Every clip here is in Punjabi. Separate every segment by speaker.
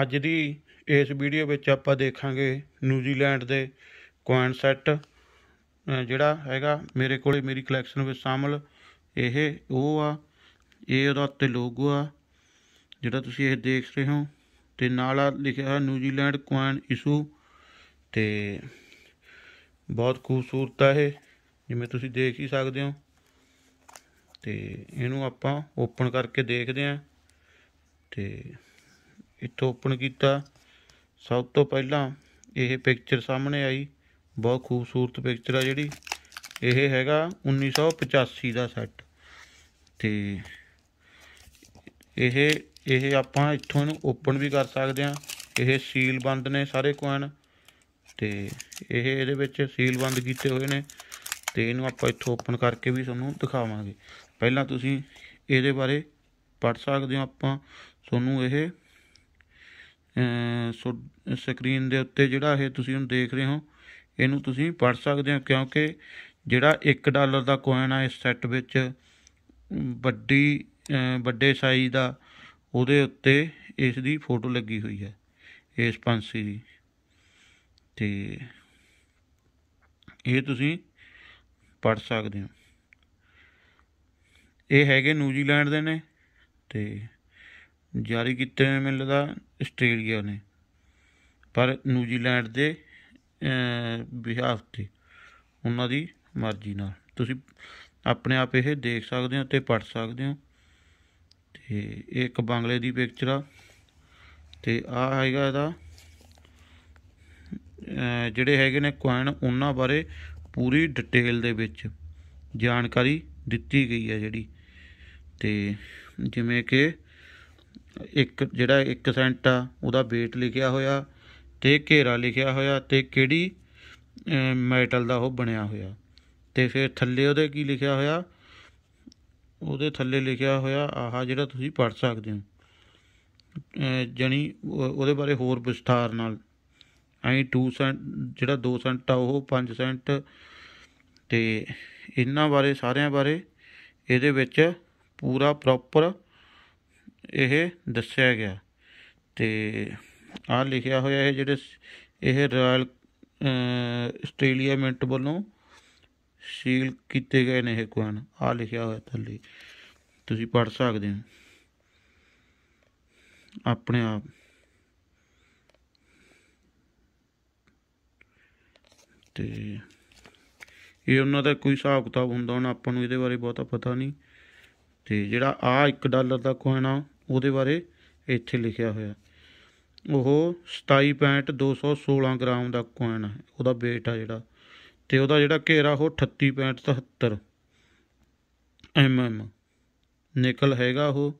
Speaker 1: ਅੱਜ ਦੀ ਇਸ ਵੀਡੀਓ ਵਿੱਚ ਆਪਾਂ ਦੇਖਾਂਗੇ ਨਿਊਜ਼ੀਲੈਂਡ ਦੇ ਕੁਆਇਨ ਸੈੱਟ ਜਿਹੜਾ ਹੈਗਾ ਮੇਰੇ ਕੋਲੇ ਮੇਰੀ ਕਲੈਕਸ਼ਨ ਵਿੱਚ ਸ਼ਾਮਲ ਇਹ ਉਹ ਆ ਇਹ ਉਹਦਾ ਤੇ ਲੋਗੋ ਆ ਜਿਹੜਾ ਤੁਸੀਂ ਇਹ ਦੇਖ ਰਹੇ ਹੋ ਤੇ ਨਾਲ ਆ ਲਿਖਿਆ ਹੈ ਨਿਊਜ਼ੀਲੈਂਡ ਕੁਆਇਨ ਇਸ਼ੂ ਤੇ ਬਹੁਤ ਖੂਬਸੂਰਤ ਆ ਇਹ ਜਿਵੇਂ ਤੁਸੀਂ ਦੇਖ ਹੀ ਸਕਦੇ ਹੋ ਤੇ ਇਹਨੂੰ ਆਪਾਂ ਓਪਨ ਕਰਕੇ ਦੇਖਦੇ ਆਂ ਤੇ ਇੱਥੋਂ ਓਪਨ ਕੀਤਾ ਸਭ ਤੋਂ ਪਹਿਲਾਂ ਇਹ ਪਿਕਚਰ ਸਾਹਮਣੇ ਆਈ ਬਹੁਤ ਖੂਬਸੂਰਤ ਪਿਕਚਰ ਆ ਜਿਹੜੀ ਇਹ ਹੈਗਾ 1985 ਦਾ ਸੈੱਟ ਤੇ ਇਹ ਇਹ ਆਪਾਂ ਇੱਥੋਂ ਇਹਨੂੰ ਓਪਨ ਵੀ ਕਰ ਸਕਦੇ ਆ ਇਹ ਸੀਲ ਬੰਦ ਨੇ ਸਾਰੇ ਕੋਇਨ ਤੇ ਇਹ ਇਹਦੇ ਵਿੱਚ ਸੀਲ ਬੰਦ ਕੀਤੇ ਹੋਏ ਨੇ ਤੇ ਇਹਨੂੰ ਆਪਾਂ ਇੱਥੋਂ ਓਪਨ ਕਰਕੇ ਵੀ ਤੁਹਾਨੂੰ ਦਿਖਾਵਾਂਗੇ ਪਹਿਲਾਂ ਤੁਸੀਂ ਇਹਦੇ ਬਾਰੇ ਪੜ ਸਕਦੇ ਹੋ ਆਪਾਂ ਤੁਹਾਨੂੰ ਇਹ ਸੋ ਸਕਰੀਨ ਦੇ ਉੱਤੇ ਜਿਹੜਾ ਇਹ ਤੁਸੀਂ ਹੁਣ ਦੇਖ ਰਹੇ ਹੋ ਇਹਨੂੰ ਤੁਸੀਂ ਪੜ ਸਕਦੇ ਹੋ ਕਿਉਂਕਿ ਜਿਹੜਾ 1 ਡਾਲਰ ਦਾ ਕੋਇਨ ਆ ਇਸ ਸੈੱਟ ਵਿੱਚ ਵੱਡੀ ਵੱਡੇ ਸਾਈਜ਼ ਦਾ ਉਹਦੇ ਉੱਤੇ ਇਸ ਦੀ ਫੋਟੋ ਲੱਗੀ ਹੋਈ ਹੈ ਇਸ ਪੰਛੀ ਦੀ ਤੇ ਇਹ ਤੁਸੀਂ ਪੜ ਸਕਦੇ ਹੋ ਇਹ ਹੈਗੇ ਨਿਊਜ਼ੀਲੈਂਡ ਦੇ ਨੇ ਤੇ ਜਾਰੀ ਕੀਤੇ ਹੋਏ ਮੈਨੂੰ ਲੱਗਾ ਆਸਟ੍ਰੇਲੀਆ ਨੇ ਪਰ ਨਿਊਜ਼ੀਲੈਂਡ ਦੇ ਬਿਹਾਫ ਤੇ ਉਹਨਾਂ ਦੀ ਮਰਜ਼ੀ ਨਾਲ ਤੁਸੀਂ ਆਪਣੇ ਆਪ ਇਹ ਦੇਖ ਸਕਦੇ ਹੋ ਤੇ ਪੜ ਸਕਦੇ ਹੋ ਤੇ ਇਹ ਇੱਕ ਬੰਗਲੇ ਦੀ ਪਿਕਚਰ ਆ ਤੇ ਆ ਹੈਗਾ ਇਹਦਾ ਜਿਹੜੇ ਹੈਗੇ ਨੇ ਕੁਆਇਨ ਉਹਨਾਂ ਬਾਰੇ ਪੂਰੀ ਡਿਟੇਲ ਦੇ ਵਿੱਚ ਜਾਣਕਾਰੀ ਦਿੱਤੀ ਗਈ ਹੈ ਜਿਹੜੀ ਤੇ ਜਿਵੇਂ ਕਿ ਇੱਕ ਜਿਹੜਾ 1 ਸੈਂਟ ਆ ਉਹਦਾ weight ਲਿਖਿਆ ਹੋਇਆ ਤੇ ਘੇਰਾ ਲਿਖਿਆ ਹੋਇਆ ਤੇ ਕਿਹੜੀ ਮੈਟਲ ਦਾ ਉਹ ਬਣਿਆ ਹੋਇਆ ਤੇ ਫਿਰ ਥੱਲੇ ਉਹਦੇ ਕੀ ਲਿਖਿਆ ਹੋਇਆ ਉਹਦੇ ਥੱਲੇ ਲਿਖਿਆ ਹੋਇਆ ਆਹ ਜਿਹੜਾ ਤੁਸੀਂ ਪੜ ਸਕਦੇ ਹੋ ਜਣੀ ਉਹਦੇ ਬਾਰੇ ਹੋਰ ਵਿਸਥਾਰ ਨਾਲ ਐਂ 2 ਸੈਂਟ ਜਿਹੜਾ 2 ਸੈਂਟ ਆ ਉਹ 5 ਸੈਂਟ ਤੇ ਇਹਨਾਂ ਬਾਰੇ ਸਾਰਿਆਂ ਬਾਰੇ ਇਹਦੇ ਵਿੱਚ ਪੂਰਾ ਪ੍ਰੋਪਰ ਇਹ ਦੱਸਿਆ ਗਿਆ ਤੇ ਆ ਲਿਖਿਆ ਹੋਇਆ ਹੈ ਜਿਹੜੇ ਇਹ ਰਾਇਲ ਆਸਟ੍ਰੇਲੀਆ ਮਿੰਟ ਵੱਲੋਂ ਸੀਲ ਕੀਤੇ ਗਏ ਨੇ ਇਹ ਕੋਨ ਆ ਲਿਖਿਆ ਹੋਇਆ ਥੱਲੇ ਤੁਸੀਂ ਪੜ ਸਕਦੇ ਹੋ ਆਪਣੇ ਆਪ ਤੇ ਇਹ ਉਹਨਾਂ ਦਾ ਕੋਈ ਹਿਸਾਬ ਕਿਤਾਬ ਹੁੰਦਾ ਹੁਣ ਆਪਾਂ ਨੂੰ ਇਹਦੇ ਬਾਰੇ ਬਹੁਤਾ ਪਤਾ ਨਹੀਂ ਤੇ ਜਿਹੜਾ ਆ 1 ਡਾਲਰ ਦਾ ਕੋਇਨ ਆ ਉਹਦੇ ਬਾਰੇ ਇੱਥੇ ਲਿਖਿਆ ਹੋਇਆ ਉਹ 27.216 ਗ੍ਰਾਮ ਦਾ ਕੋਇਨ ਹੈ ਉਹਦਾ weight ਆ ਜਿਹੜਾ ਤੇ ਉਹਦਾ ਜਿਹੜਾ ਘੇਰਾ ਉਹ 38.77 mm ਨਿਕਲ ਹੈਗਾ ਉਹ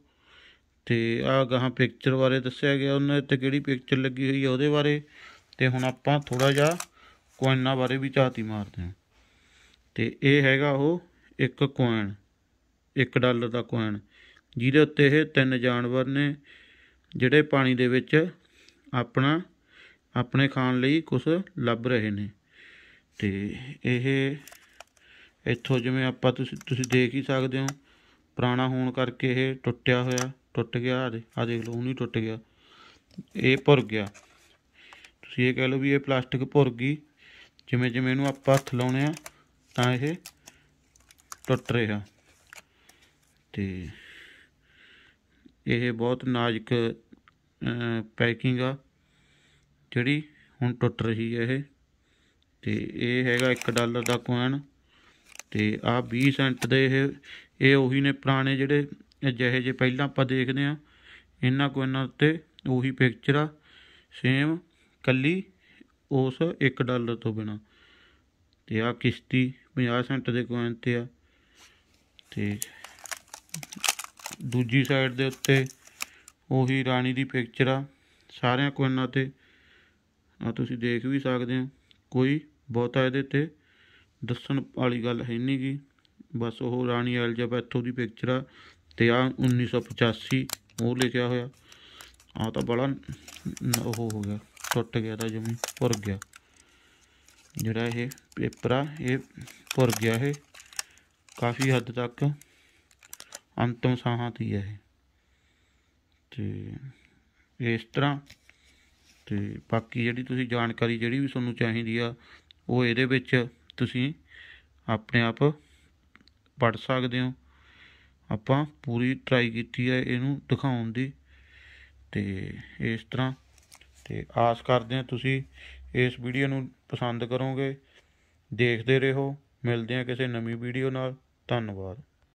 Speaker 1: ਤੇ ਆ ਗਾਹਾਂ ਪਿਕਚਰ ਬਾਰੇ ਦੱਸਿਆ ਗਿਆ ਉਹਨੇ ਤੇ ਕਿਹੜੀ ਪਿਕਚਰ ਲੱਗੀ ਹੋਈ ਹੈ ਉਹਦੇ ਬਾਰੇ ਤੇ ਹੁਣ ਆਪਾਂ ਥੋੜਾ ਜਿਹਾ ਕੋਇਨਾਂ ਬਾਰੇ ਵੀ ਝਾਤੀ ਮਾਰਦੇ ਹਾਂ ਤੇ ਇਹ ਹੈਗਾ ਉਹ ਇੱਕ ਕੋਇਨ 1 ਡਾਲਰ ਦਾ ਕੋਇਨ ਜਿਹਦੇ ਉੱਤੇ ਇਹ ਤਿੰਨ ਜਾਨਵਰ ਨੇ ਜਿਹੜੇ ਪਾਣੀ ਦੇ ਵਿੱਚ ਆਪਣਾ ਆਪਣੇ ਖਾਣ ਲਈ ਕੁਝ ਲੱਭ ਰਹੇ ਨੇ ਤੇ ਇਹ ਇੱਥੋਂ ਜਿਵੇਂ ਆਪਾਂ ਤੁਸੀਂ ਤੁਸੀਂ ਦੇਖ ਹੀ ਸਕਦੇ ਹੋ ਪੁਰਾਣਾ ਹੋਣ ਕਰਕੇ ਇਹ ਟੁੱਟਿਆ ਹੋਇਆ ਟੁੱਟ ਗਿਆ ਆ ਦੇਖ ਲਓ ਹੁਣ ਹੀ ਟੁੱਟ ਗਿਆ ਇਹ ਭੁਰ ਗਿਆ ਤੁਸੀਂ ਇਹ ਕਹਿ ਲਓ ਵੀ ਇਹ ਪਲਾਸਟਿਕ ਭੁਰ ਗਈ ਜਿਵੇਂ ਜਿਵੇਂ ਇਹਨੂੰ ਆਪਾਂ ਹੱਥ ਲਾਉਣੇ ਆ ਤਾਂ ਇਹ ਟੁੱਟ ਰਿਹਾ ਤੇ ਇਹ ਬਹੁਤ ਨਾਜ਼ੁਕ ਪੈਕਿੰਗ ਆ ਜਿਹੜੀ ਹੁਣ ਟੁੱਟ ਰਹੀ ਹੈ ਇਹ ਤੇ ਇਹ ਹੈਗਾ 1 ਡਾਲਰ ਦਾ ਕੋਇਨ ਤੇ ਆ 20 ਸੈਂਟ ਦੇ ਇਹ ਇਹ ਉਹੀ ਨੇ ਪੁਰਾਣੇ ਜਿਹੜੇ ਜਿਹੇ ਜੇ ਪਹਿਲਾਂ ਆਪਾਂ ਦੇਖਦੇ ਆ ਇਹਨਾਂ ਕੋਇਨਾਂ ਉੱਤੇ ਉਹੀ ਪਿਕਚਰ ਆ ਸੇਮ ਕੱਲੀ ਉਸ 1 ਡਾਲਰ ਤੋਂ ਬਿਨਾ ਤੇ ਆ ਕਿਸ਼ਤੀ 50 ਸੈਂਟ ਦੇ ਕੋਇਨ ਤੇ ਆ ਤੇ ਦੂਜੀ ਸਾਈਡ ਦੇ ਉੱਤੇ ਉਹੀ ਰਾਣੀ ਦੀ ਪਿਕਚਰ ਆ ਸਾਰਿਆਂ ਕੋਨਾਂ ਇਹਨਾਂ ਤੇ ਆ ਤੁਸੀਂ ਦੇਖ ਵੀ ਸਕਦੇ ਹੋ ਕੋਈ ਬਹੁਤਾ ਇਹਦੇ ਤੇ ਦੱਸਣ ਵਾਲੀ ਗੱਲ ਹੈ ਨਹੀਂ ਗੀ ਬਸ ਉਹ ਰਾਣੀ ਐਲਜਾਬੈਥੋ ਦੀ ਪਿਕਚਰ ਆ ਤੇ ਆ 1985 ਉਹ ਲਿਖਿਆ ਹੋਇਆ ਆ ਤਾਂ ਬੜਾ ਉਹ ਹੋ ਗਿਆ ਟੁੱਟ ਗਿਆ ਤਾਂ ਜਮੀ ਭੁਰ ਗਿਆ ਜਿਹੜਾ ਇਹ ਪੇਪਰ ਆ ਇਹ ਭੁਰ ਗਿਆ ਇਹ ਕਾਫੀ ਹੱਦ ਤੱਕ ਅੰਤਮ ਸਾਹਾਂ ਤੇ ਹੈ ਤੇ ਇਸ ਤਰ੍ਹਾਂ ਤੇ ਬਾਕੀ ਜਿਹੜੀ ਤੁਸੀਂ ਜਾਣਕਾਰੀ ਜਿਹੜੀ ਵੀ ਤੁਹਾਨੂੰ ਚਾਹੀਦੀ ਆ ਉਹ ਇਹਦੇ ਵਿੱਚ ਤੁਸੀਂ ਆਪਣੇ ਆਪ ਪੜ ਸਕਦੇ ਹੋ ਆਪਾਂ ਪੂਰੀ ਟਰਾਈ ਕੀਤੀ ਹੈ ਇਹਨੂੰ ਦਿਖਾਉਣ ਦੀ ਤੇ ਇਸ ਤਰ੍ਹਾਂ ਤੇ ਆਸ ਕਰਦੇ ਹਾਂ ਤੁਸੀਂ ਇਸ ਵੀਡੀਓ ਨੂੰ ਪਸੰਦ ਕਰੋਗੇ ਦੇਖਦੇ ਰਹੋ ਮਿਲਦੇ ਹਾਂ ਕਿਸੇ ਨਵੀਂ ਵੀਡੀਓ ਨਾਲ ਧੰਨਵਾਦ